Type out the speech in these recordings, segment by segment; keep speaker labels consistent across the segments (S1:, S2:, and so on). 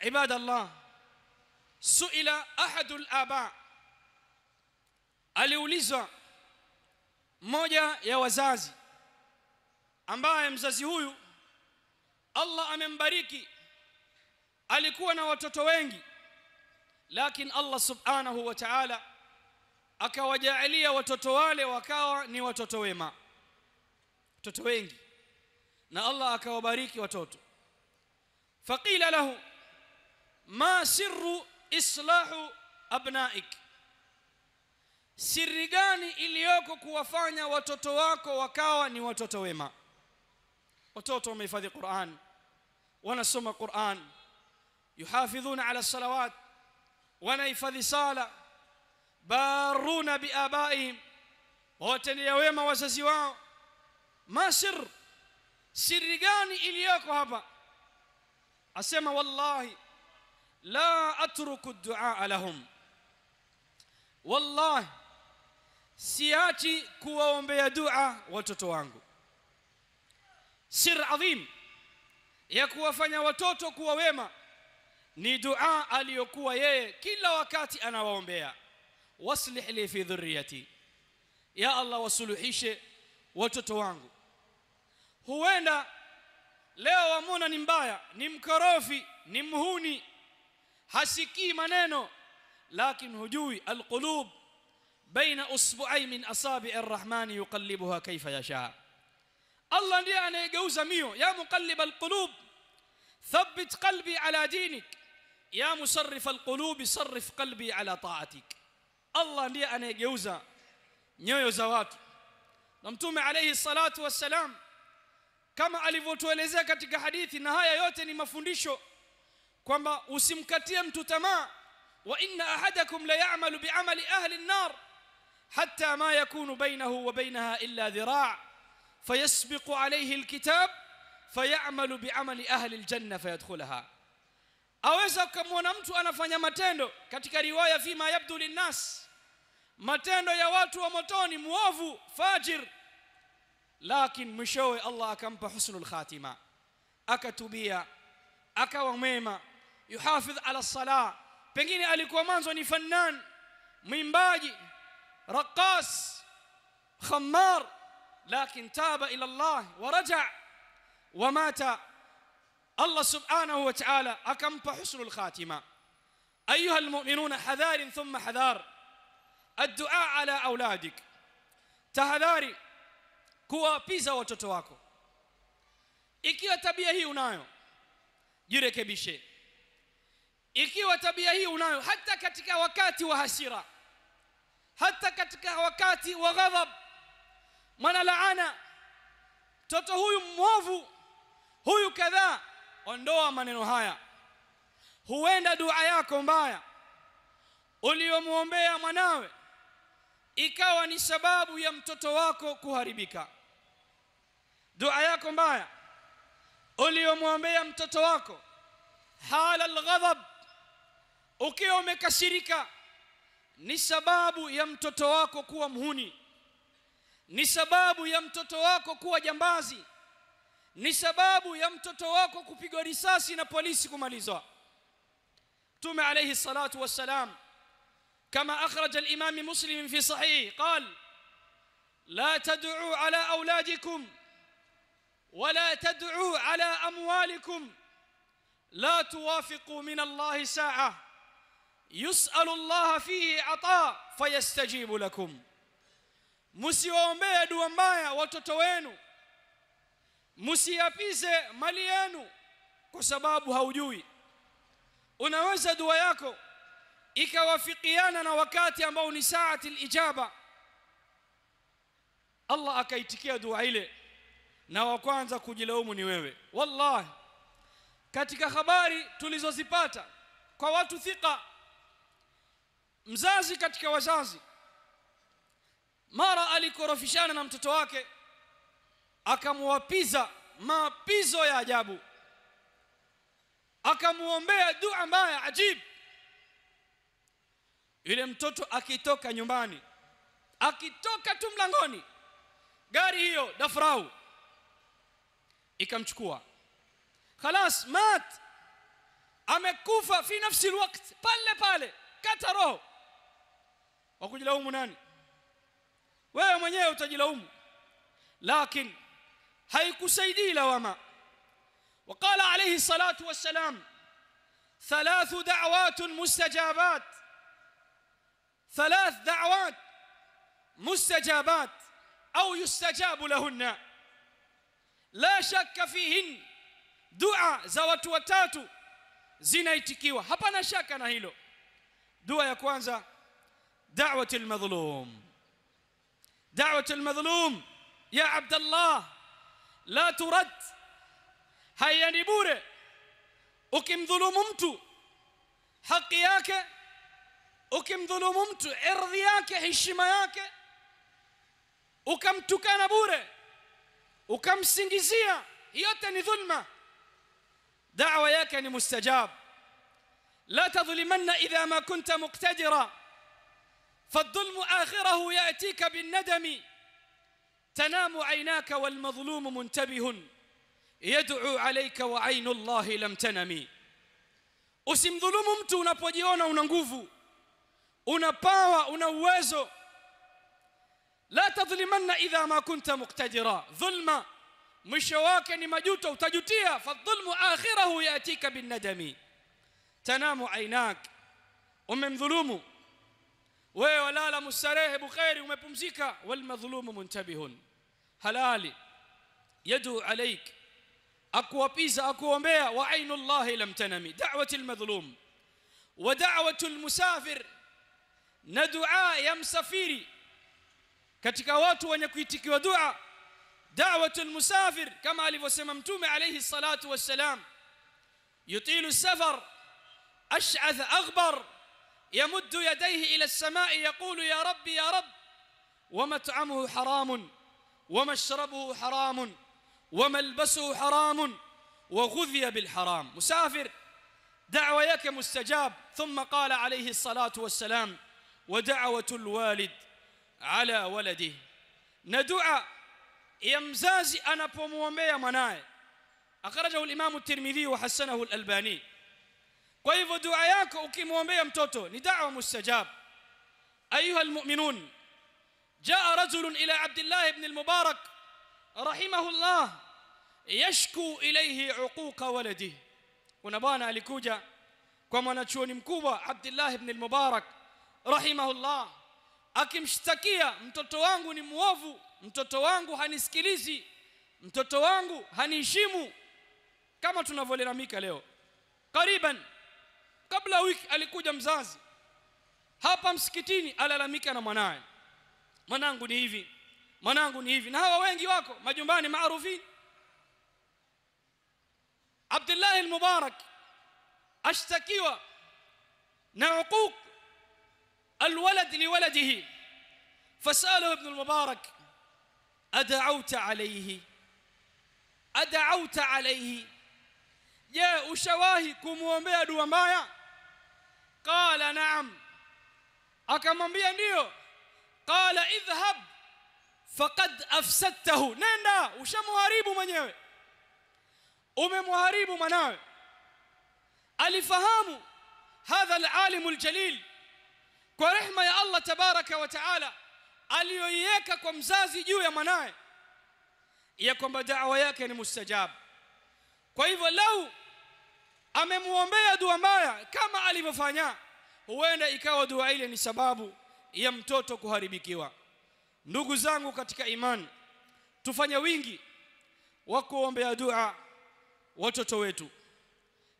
S1: عباد الله سئل أحد الآباء aliulizwa mmoja ya wazazi ambaye mzazi huyu Allah amembariki alikuwa na watoto wengi lakini Allah subhanahu wa ta'ala akawajaalia watoto wale wakawa ni watoto wema watoto wengi na Allah akawabariki watoto faqila lahu ما سر إصلاح أبنائك سر غاني إليوكو كوفانيا وتوتواكو وكاوا ني وتوتويما وتوتو ميفاذي قرآن ونسوم قرآن يحافظون على الصلوات ونيفاذي صالة بارون بآبائهم ووتنيا ويما وززيوا ما سر سر غاني إليوكو هبا أسمى والله والله la atruku duaa lahum, wallahi siachi kuwaombea dua watoto wangu. Sir adhim ya kuwafanya watoto kuwa wema ni dua aliyokuwa yeye kila wakati anawaombea, waslih li fi dhurriyati, ya Allah wasuluhishe watoto wangu. Huenda leo wamona ni mbaya, ni mkorofi, ni mhuni hasikii maneno lakin hujui alqulub baina usbu'ai min asabi arrahmani yuqallibuha kaifa yasha Allah ndiye anayegeuza mio ya muqallib alqulub thabbit qalbi ala dinik ya musarrif alqulub sarrif qalbi ala ta'atik Allah ndiye anayegeuza nyoyo za watu na mtume alayhi salatu wassalam kama alivyotuelezea katika hadithi na haya yote ni mafundisho kwamba usimkatie mtu tamaa wa inna ahadakum la ya'malu bi'amali ahli an-nar hatta ma yakunu bainahu wa bainaha illa dhira' fayasbiqu alayhi al-kitab fayamalu bi'amali ahli al-janna fayadkhulaha aweza kumwona mtu anafanya matendo katika riwaya fima yabdu linnas matendo ya watu wa motoni muovu fajir lakini mwishowe Allah akampa husnul khatima akatubia akawa mwema يحافظ على الصلاة بيني بنجيني أليك ومانزوني فنان ميمباجي رقاص خمار لكن تاب إلى الله ورجع ومات الله سبحانه وتعالى أكم حسن الخاتمة أيها المؤمنون حذار ثم حذار الدعاء على أولادك تهذاري كوا بيزا وتتواكو إكيو تبيهي unayo jirekebishe ikiwa tabia hii unayo hata katika wakati wa hasira hata katika wakati wa ghadhab mwana laana mtoto huyu mwovu huyu kadhaa ondoa maneno haya huenda dua yako mbaya uliyomwombea mwanawe ikawa ni sababu ya mtoto wako kuharibika dua yako mbaya uliyomwombea mtoto wako hala alghadhab ukiwa umekasirika ni sababu ya mtoto wako kuwa mhuni ni sababu ya mtoto wako kuwa jambazi ni sababu ya mtoto wako kupigwa risasi na polisi kumalizwa tume alayhi salatu wassalam كما أخرج الإمام مسلم في صحيح قال لا تدعوا على أولادكم ولا تدعوا على أموالكم لا توافقوا من الله ساعة yusalu llaha fihi ata fayastajibu lakum msiwaombee dua mbaya watoto wenu msiapize mali yenu kwa sababu haujui unaweza dua yako ikawafikiana na wakati ambao ni saati lijaba allah akaitikia dua ile na wa kwanza kujilaumu ni wewe wallahi katika habari tulizozipata kwa watu thika mzazi katika wazazi mara alikorofishana na mtoto wake akamwapiza mapizo ya ajabu akamwombea dua mbaya ajibu yule mtoto akitoka nyumbani akitoka tu mlangoni gari hiyo dafrau ikamchukua khalas mat amekufa fi nafsi alwaqt pale pale kata roho wakujilaumu nani wewe mwenyewe utajilaumu lakini haikusaidii lawama وقال عليه الصلاه والسلام ثلاث دعوات مستجابات ثلاث دعوات مستجابات او يستجاب لهن لا شك فيهن دعاء زوات وثلاث زينيتكيوا هبنا شك على هيلو دعاء يا كwanza دعوة المظلوم دعوة المظلوم يا عبد الله لا ترد هيا نبوري وكم ظلممت حقياك وكم ظلممت إرضياك هشمياك وكم تكان بوري وكم سنجزية يوتني ظلمة دعوة ياك مستجاب لا تظلمن إذا ما كنت مقتدرا فالظلم آخره يأتيك بالندم تنام عيناك والمظلوم منتبه يدعو عليك وعين الله لم تنمي usimdhulumu mtu unapojiona una nguvu una pawa una uwezo la tadhlimanna idha ma kunta muqtadira dhulma mwisho wake ni majuto utajutia fadhulmu akhirahu yatika binnadami tanamu ainak umemdhulumu wewe walala mustarehe bukheri umepumzika walmadhulumu muntabihun halali yadu alaik akuwapiza akuombea wa ainu llahi lam tanami dawati lmadhlum wa dawatu lmusafir na dua ya msafiri katika watu wenye kuitikiwa dua dawatu lmusafir kama alivyosema mtume alaihi salatu wassalam yutilu safar ash'ath aghbar يمد يديه إلى السماء يقول يا رب يا رب ومطعمه حرام ومشربه حرام وملبسه حرام وغذي بالحرام مسافر دعويك مستجاب ثم قال عليه الصلاة والسلام ودعوة الوالد على ولده ندعى يمزازي أنا بوموميا مناي أخرجه الإمام الترمذي وحسنه الألباني kwa hivyo dua yako ukimwombea mtoto ni da'wa mustajab ayuha almu'minun jaa rajulun ila abdullah ibn al-Mubarak rahimahullah yashku ilayhi uquqa waladihi kuna bwana alikuja kwa mwanachuoni mkubwa abdullah ibn al-Mubarak rahimahullah akimshtakia mtoto wangu ni muovu mtoto wangu hanisikilizi mtoto wangu haniheshimu kama tunavyolalamika leo kariban Kabla wiki alikuja mzazi hapa msikitini, alalamika na mwanaye, mwanangu ni hivi, mwanangu ni hivi, na hawa wengi wako majumbani maarufini. Abdullahi al-Mubarak ashtakiwa na uquq الولد لولده فسأله ابن المبارك adauta عليه adauta عليه je ushawahi kumwombea dua mbaya قال نعم أكممبيا نيو قال اذهب فقد أفسدته نندا وش مهاريب من يوي أم مهاريب مناوي ألي فهام هذا العالم الجليل ورحمة يا الله تبارك وتعالى ألي يويك كمزازي جو يا مناوي يكم بدعوة يكني مستجاب كويف لو amemwombea dua mbaya kama alivyofanya, huenda ikawa dua ile ni sababu ya mtoto kuharibikiwa. Ndugu zangu katika imani, tufanye wingi wa kuombea dua watoto wetu,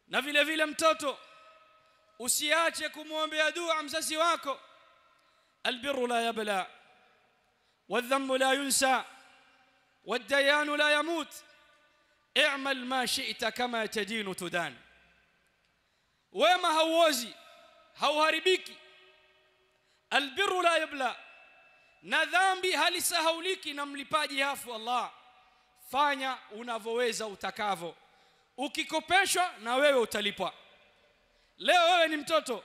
S1: na vile vile mtoto usiache kumwombea dua mzazi wako. Albiru la yabla wadhambu la yunsa wadayanu la yamut i'mal ma shi'ta kama tadinu tudan wema hauozi hauharibiki albiru la yabla na dhambi halisahauliki na mlipaji hafu Allah fanya unavyoweza utakavyo ukikopeshwa na wewe utalipwa leo wewe ni mtoto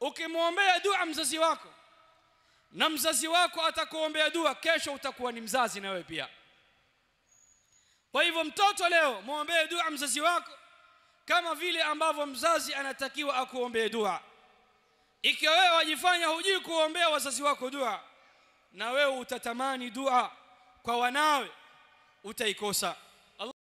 S1: ukimwombea dua mzazi wako na mzazi wako atakuombea dua kesho utakuwa ni mzazi na wewe pia kwa hivyo mtoto leo muombee dua mzazi wako kama vile ambavyo mzazi anatakiwa akuombee dua ikiwa wewe wajifanya hujui kuombea wazazi wako dua na wewe utatamani dua kwa wanawe utaikosa